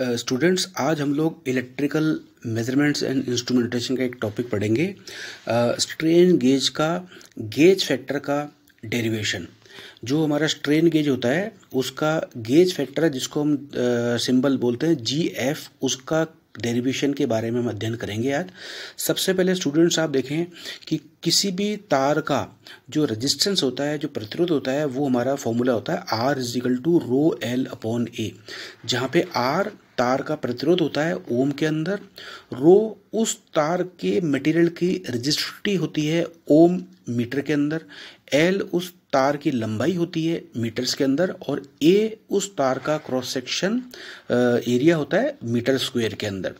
students uh, आज हम लोग इलेक्ट्रिकल मेजरमेंट्स एंड इंस्ट्रूमेंटेशन का एक टॉपिक पढ़ेंगे स्ट्रेन uh, गेज का गेज फैक्टर का डेरिवेशन जो हमारा स्ट्रेन गेज होता है उसका गेज फैक्टर जिसको हम सिंबल uh, बोलते हैं जी एफ उसका डेरिवेशन के बारे में हम अध्ययन करेंगे आज सबसे पहले स्टूडेंट्स आप देखें कि किसी भी तार का जो रेजिस्टेंस होता है जो प्रतिरोध होता है वो हमारा फॉर्मूला होता है R is equal to rho L upon A जहाँ पे आर तार का प्रतिरोध होता है ओम के अंदर रो उस तार के मटेरियल की रजिस्ट्रिटी होती है ओम मीटर के अंदर एल उस तार की लंबाई होती है मीटर्स के अंदर और ए उस तार का क्रॉस सेक्शन एरिया होता है मीटर स्क्वायर के अंदर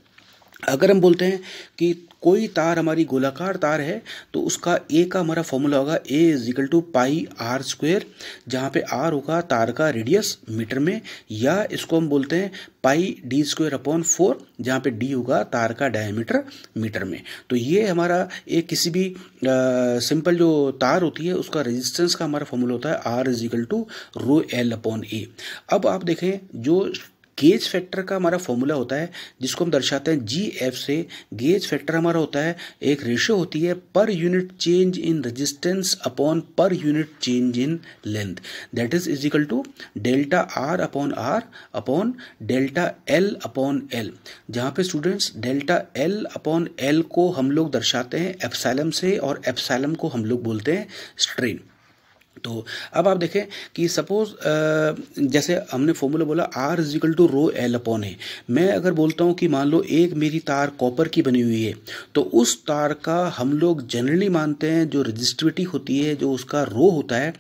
अगर हम बोलते हैं कि कोई तार हमारी गोलाकार तार है तो उसका ए का हमारा फॉर्मूला होगा A is equal to pi R square जहाँ पे आर होगा तार का रेडियस मीटर में या इसको हम बोलते हैं pi D square upon four जहाँ पे डी होगा तार का डायमीटर मीटर में तो ये हमारा एक किसी भी सिंपल जो तार होती है उसका रेजिस्टेंस का हमारा फॉर्मूला होता है R is equal to rho L upon A अब आप देखें जो गेज फैक्टर का हमारा फॉर्मूला होता है जिसको हम दर्शाते हैं जी एफ से गेज फैक्टर हमारा होता है एक रेशियो होती है per unit change in resistance upon per unit change in length that is equal to delta R upon R upon delta L upon L जहाँ पे students delta L upon L को हम लोग दर्शाते हैं एप्सैलम से और एप्सैलम को हम लोग बोलते हैं स्ट्रेन तो अब आप देखें कि सपोज जैसे हमने फॉर्मूला बोला R is equal to rho L upon है मैं अगर बोलता हूँ कि मान लो एक मेरी तार कॉपर की बनी हुई है तो उस तार का हम लोग जनरली मानते हैं जो रजिस्टिविटी होती है जो उसका रो होता है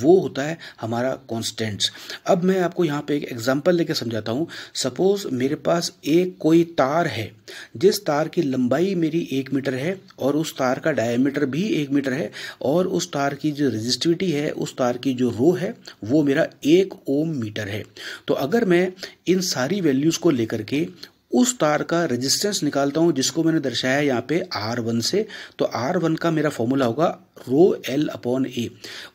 वो होता है हमारा कॉन्स्टेंट्स अब मैं आपको यहाँ पे एक एग्जाम्पल लेकर समझाता हूँ सपोज मेरे पास एक कोई तार है जिस तार की लंबाई मेरी एक मीटर है और उस तार का डायमीटर भी एक मीटर है और उस तार की जो रजिस्टिविटी है है उस तार की जो रो है वो मेरा एक ओम मीटर है तो अगर मैं इन सारी वैल्यूज़ को लेकर के उस तार का रेजिस्टेंस निकालता हूं जिसको मैंने दर्शाया यहां पे R1 से तो R1 का मेरा फॉर्मूला होगा रो एल अपॉन ए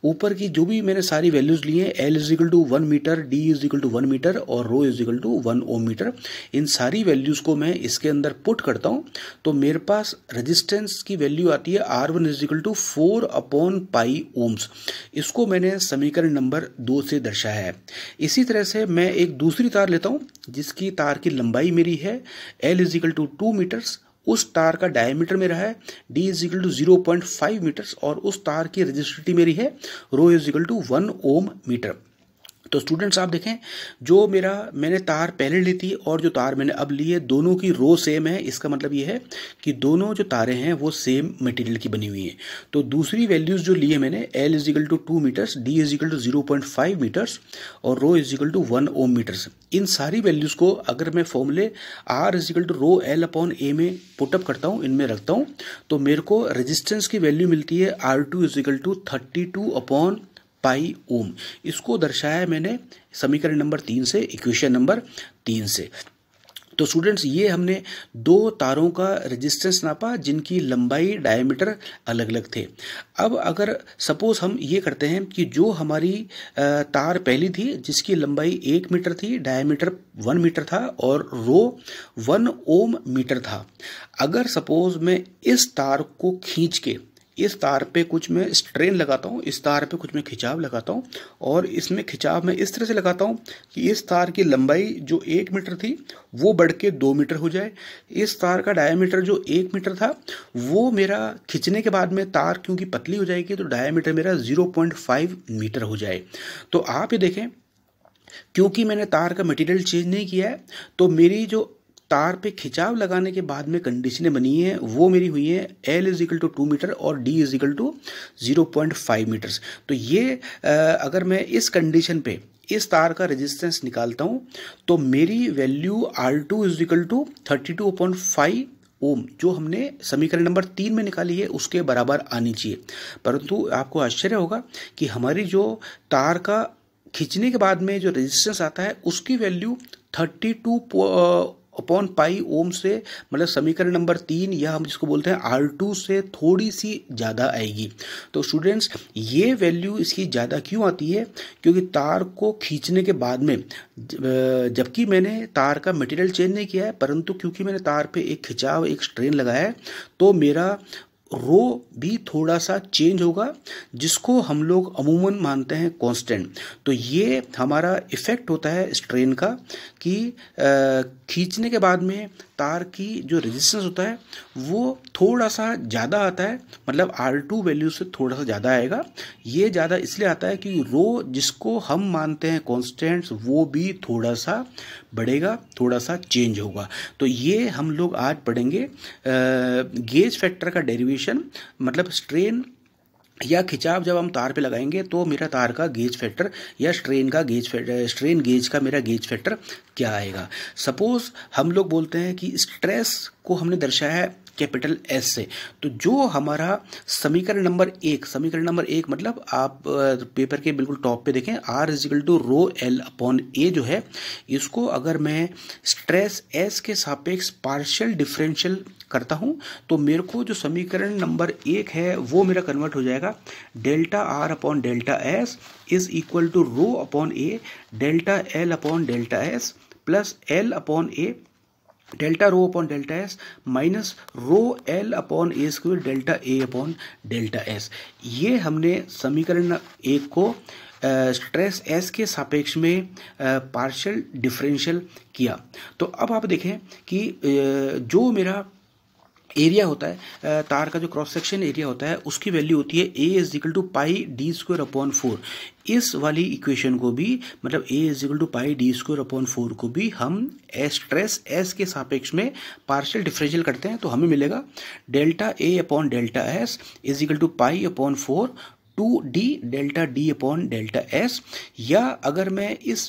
ऊपर की जो भी मैंने सारी वैल्यूज ली हैं L is equal to one metre D is equal to one metre और rho is equal to one ohm metre इन सारी वैल्यूज को मैं इसके अंदर पुट करता हूं तो मेरे पास रजिस्टेंस की वैल्यू आती है R one is equal to four upon pi ohms इसको मैंने समीकरण नंबर दो से दर्शाया है इसी तरह से मैं एक दूसरी तार लेता हूँ जिसकी तार की लंबाई मेरी है L is equal to two metres उस तार का डायमीटर मेरा है D is equal to zero point five metres और उस तार की रजिस्ट्रिटी मेरी है rho is equal to one ohm metre तो स्टूडेंट्स आप देखें जो मेरा मैंने तार पहले ली थी और जो तार मैंने अब ली है दोनों की रो सेम है इसका मतलब ये है कि दोनों जो तारें हैं वो सेम मटेरियल की बनी हुई हैं तो दूसरी वैल्यूज़ जो ली है मैंने L is equal to two metres D is equal to zero point five metres और rho is equal to one ohm metres इन सारी वैल्यूज़ को अगर मैं फॉर्मूले R is equal to rho L upon A में पुटअप करता हूँ इनमें रखता हूँ तो मेरे को रेजिस्टेंस की वैल्यू मिलती है R two equal to thirty two upon pi ohm इसको दर्शाया मैंने समीकरण नंबर तीन से इक्वेशन नंबर तीन से तो स्टूडेंट्स ये हमने दो तारों का रेजिस्टेंस नापा जिनकी लंबाई डायमीटर अलग अलग थे अब अगर सपोज हम ये करते हैं कि जो हमारी तार पहली थी जिसकी लंबाई एक मीटर थी डायमीटर वन मीटर था और रो वन ओम मीटर था अगर सपोज मैं इस तार को खींच के इस तार पे कुछ मैं स्ट्रेन लगाता हूँ इस तार पे कुछ मैं खिंचाव लगाता हूँ और इसमें खिंचाव मैं इस तरह से लगाता हूँ कि इस तार की लंबाई जो एक मीटर थी वो बढ़ के दो मीटर हो जाए इस तार का डायमीटर जो एक मीटर था वो मेरा खींचने के बाद में तार क्योंकि पतली हो जाएगी तो डायमीटर मेरा जीरो पॉइंट फाइव मीटर हो जाए तो आप ये देखें क्योंकि मैंने तार का मटेरियल चेंज नहीं किया है तो मेरी जो तार पे खिंचाव लगाने के बाद में कंडीशनें बनी हैं वो मेरी हुई है L is equal to two metre और D is equal to zero point five metres तो ये अगर मैं इस कंडीशन पे इस तार का रेजिस्टेंस निकालता हूँ तो मेरी value R two is equal to thirty two point five ohm जो हमने समीकरण नंबर तीन में निकाली है उसके बराबर आनी चाहिए परंतु आपको आश्चर्य होगा कि हमारी जो तार का खींचने के बाद में जो रेजिस्टेंस आता है उसकी value thirty two upon pi ohm से मतलब समीकरण नंबर तीन या हम जिसको बोलते हैं आर टू से थोड़ी सी ज़्यादा आएगी तो स्टूडेंट्स ये वैल्यू इसकी ज़्यादा क्यों आती है क्योंकि तार को खींचने के बाद में जबकि मैंने तार का मटेरियल चेंज नहीं किया है परंतु क्योंकि मैंने तार पे एक खिंचाव एक स्ट्रेन लगाया है तो मेरा रो भी थोड़ा सा चेंज होगा जिसको हम लोग अमूमन मानते हैं कांस्टेंट तो ये हमारा इफेक्ट होता है स्ट्रेन का कि खींचने के बाद में तार की जो रेजिस्टेंस होता है वो थोड़ा सा ज़्यादा आता है मतलब आर टू वैल्यू से थोड़ा सा ज़्यादा आएगा ये ज़्यादा इसलिए आता है कि रो जिसको हम मानते हैं कॉन्स्टेंट वो भी थोड़ा सा बढ़ेगा थोड़ा सा चेंज होगा तो ये हम लोग आज पढ़ेंगे गेज फैक्टर का डेरिवेशन पोजीशन मतलब स्ट्रेन या खिंचाव जब हम तार पे लगाएंगे तो मेरा तार का गेज फैक्टर या स्ट्रेन का गेज फैक्टर स्ट्रेन गेज का मेरा गेज फैक्टर क्या आएगा सपोज हम लोग बोलते हैं कि स्ट्रेस को हमने दर्शाया है कैपिटल एस से तो जो हमारा समीकरण नंबर एक समीकरण नंबर एक मतलब आप पेपर के बिल्कुल टॉप पे देखें R is equal to rho L upon A जो है इसको अगर मैं स्ट्रेस एस के सापेक्ष पार्शियल डिफरेंशियल करता हूं तो मेरे को जो समीकरण नंबर एक है वो मेरा कन्वर्ट हो जाएगा delta R upon delta S is equal to rho upon A delta L upon delta S plus L upon A delta rho upon delta S minus rho L upon A square delta A upon delta S ये हमने समीकरण एक को stress uh, S के सापेक्ष में partial uh, differential किया तो अब आप देखें कि uh, जो मेरा एरिया होता है तार का जो क्रॉस सेक्शन एरिया होता है उसकी वैल्यू होती है A is equal to pi D square upon four इस वाली इक्वेशन को भी मतलब A is equal to pi D square upon four को भी हम एस ट्रेस एस के सापेक्ष में पार्शियल डिफरेंशियल करते हैं तो हमें मिलेगा delta A upon delta S is equal to pi upon four two D delta D upon delta S या अगर मैं इस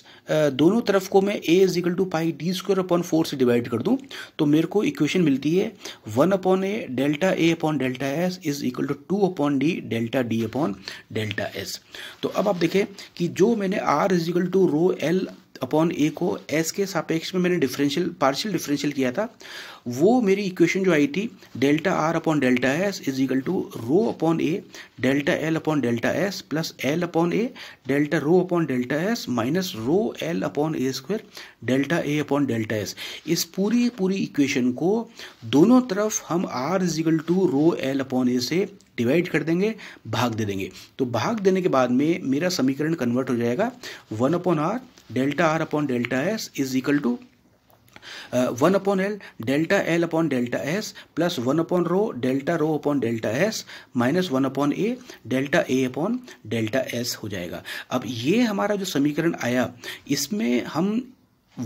दोनों तरफ को मैं A is equal to pi D square upon four से डिवाइड कर दूं तो मेरे को इक्वेशन मिलती है one upon A delta A upon delta S is equal to two upon D delta D upon delta S तो अब आप देखें कि जो मैंने R is equal to rho L upon A को एस के सापेक्ष में मैंने डिफरेंशियल पार्शियल डिफरेंशियल किया था वो मेरी इक्वेशन जो आई थी delta R upon delta S is equal to rho upon A delta L upon delta S plus L upon A delta rho upon delta S minus rho L upon A square delta A upon delta S इस पूरी पूरी equation को दोनों तरफ हम R is equal to rho L upon A से divide कर देंगे भाग दे देंगे तो भाग देने के बाद में मेरा समीकरण कन्वर्ट हो जाएगा one upon R delta R upon delta S is equal to uh, one upon L delta L upon delta S plus one upon rho delta rho upon delta S minus one upon A delta A upon delta S हो जाएगा अब ये हमारा जो समीकरण आया इसमें हम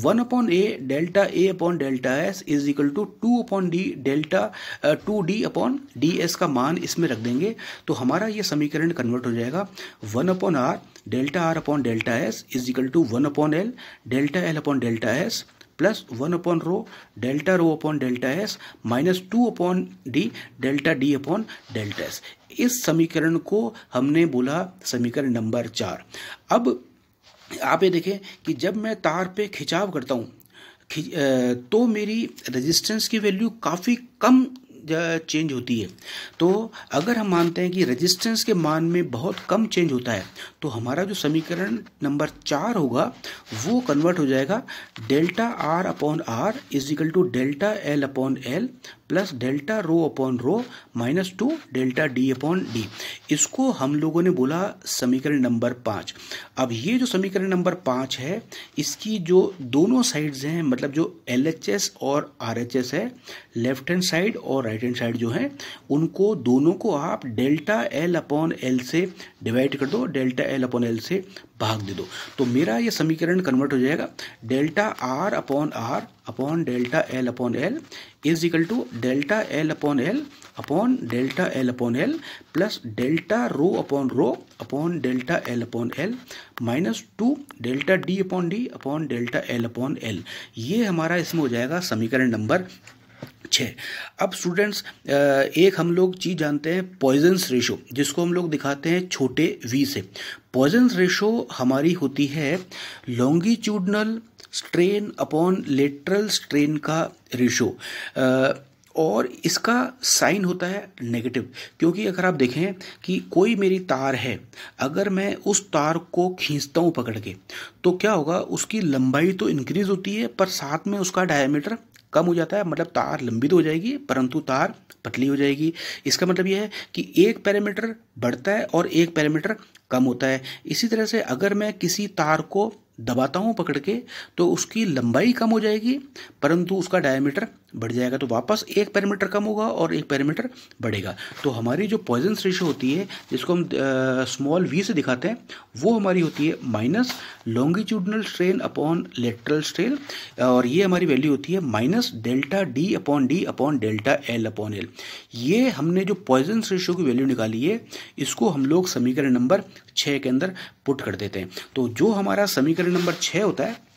one upon A delta A upon delta S is equal to two upon D delta two D upon D S का मान इसमें रख देंगे तो हमारा ये समीकरण कन्वर्ट हो जाएगा one upon R delta R upon delta S is equal to one upon L delta L upon delta S plus one upon rho delta rho upon delta S minus two upon D delta D upon delta S इस समीकरण को हमने बोला समीकरण number चार अब आप ये देखें कि जब मैं तार पे खिंचाव करता हूँ तो मेरी रेजिस्टेंस की वैल्यू काफ़ी कम चेंज होती है तो अगर हम मानते हैं कि रेजिस्टेंस के मान में बहुत कम चेंज होता है तो हमारा जो समीकरण नंबर चार होगा वो कन्वर्ट हो जाएगा delta R upon R is equal to delta L upon L plus delta rho upon rho minus two delta D upon D इसको हम लोगों ने बोला समीकरण नंबर पाँच अब ये जो समीकरण नंबर पाँच है इसकी जो दोनों साइड्स हैं मतलब जो एल और आर है लेफ्ट हैंड साइड और राइट हैंड साइड जो है उनको दोनों को आप डेल्टा एल अपॉन एल से डिवाइड कर दो डेल्टा एल अपॉन एल से भाग दे दो तो मेरा ये समीकरण कन्वर्ट हो जाएगा delta R upon R upon delta L upon L is equal to delta L upon L upon delta L upon L plus delta rho upon rho upon delta L upon L minus two delta D upon D upon delta L upon L ये हमारा इसमें हो जाएगा समीकरण number छः अब students एक हम लोग चीज़ जानते हैं पॉइजन्स रेशो जिसको हम लोग दिखाते हैं छोटे वी से पॉइजन्स रेशो हमारी होती है longitudinal strain upon lateral strain का रेशो और इसका साइन होता है नेगेटिव क्योंकि अगर आप देखें कि कोई मेरी तार है अगर मैं उस तार को खींचता हूँ पकड़ के तो क्या होगा उसकी लंबाई तो इंक्रीज होती है पर साथ में उसका डायमीटर कम हो जाता है मतलब तार लंबित हो जाएगी परंतु तार पतली हो जाएगी इसका मतलब यह है कि एक पैरामीटर बढ़ता है और एक पैरामीटर कम होता है इसी तरह से अगर मैं किसी तार को दबाता हूँ पकड़ के तो उसकी लंबाई कम हो जाएगी परंतु उसका डायमीटर बढ़ जाएगा तो वापस एक पैरामीटर कम होगा और एक पैरामीटर बढ़ेगा तो हमारी जो पॉइजन रेशो होती है जिसको हम स्मॉल वी से दिखाते हैं वो हमारी होती है minus longitudinal strain upon lateral strain और ये हमारी वैल्यू होती है minus delta D upon D upon delta L upon L ये हमने जो पॉइजन रेशो की वैल्यू निकाली है इसको हम लोग समीकरण नंबर छः के अंदर पुट कर देते हैं तो जो हमारा समीकरण नंबर छः होता है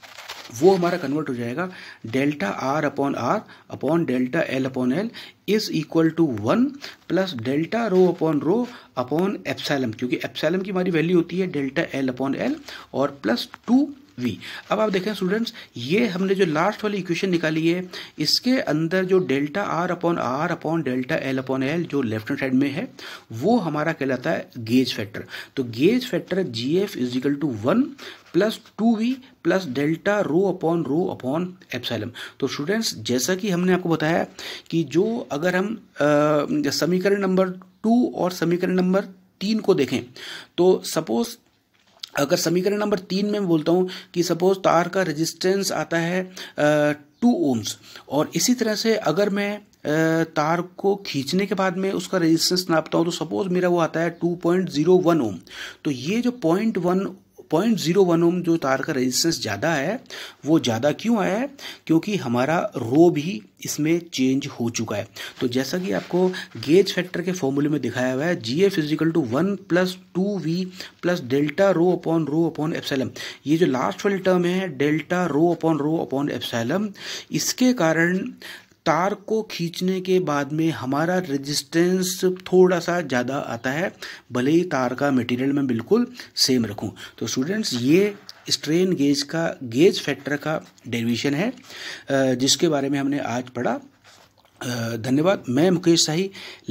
वो हमारा कन्वर्ट हो जाएगा delta R upon R upon delta L upon L is equal to one plus delta rho upon rho upon epsilon क्योंकि एप्सैलम की हमारी वैल्यू होती है डेल्टा एल अपॉन एल और प्लस टू वी अब आप देखें स्टूडेंट्स ये हमने जो लास्ट वाली इक्वेशन निकाली है इसके अंदर जो delta R upon R upon delta L upon L जो लेफ्ट हैंड साइड में है वो हमारा कहलाता है गेज फैक्टर तो gauge factor G F is equal to one plus two V plus delta rho upon rho upon epsilon तो students जैसा कि हमने आपको बताया कि जो अगर हम समीकरण नंबर टू और समीकरण नंबर तीन को देखें तो सपोज अगर समीकरण नंबर तीन में बोलता हूँ कि सपोज तार का रेजिस्टेंस आता है टू ओम्स और इसी तरह से अगर मैं तार को खींचने के बाद में उसका रेजिस्टेंस नापता हूँ तो सपोज मेरा वो आता है two point zero one ohm तो ये जो point one point zero one ohm जो तार का रेजिस्टेंस ज़्यादा है वो ज़्यादा क्यों आया है क्योंकि हमारा रो भी इसमें चेंज हो चुका है तो जैसा कि आपको गेज फैक्टर के फॉर्मूले में दिखाया हुआ है G A equal to one plus two V plus delta rho upon rho upon epsilon ये जो लास्ट वाली टर्म है delta rho upon rho upon epsilon इसके कारण तार को खींचने के बाद में हमारा रेजिस्टेंस थोड़ा सा ज़्यादा आता है भले ही तार का मटेरियल मैं बिल्कुल सेम रखूं तो स्टूडेंट्स ये स्ट्रेन गेज का गेज फैक्टर का डेरिवेशन है जिसके बारे में हमने आज पढ़ा धन्यवाद मैं Mukesh Shahi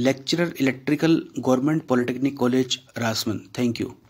lecturer electrical government polytechnic college Rasman thank you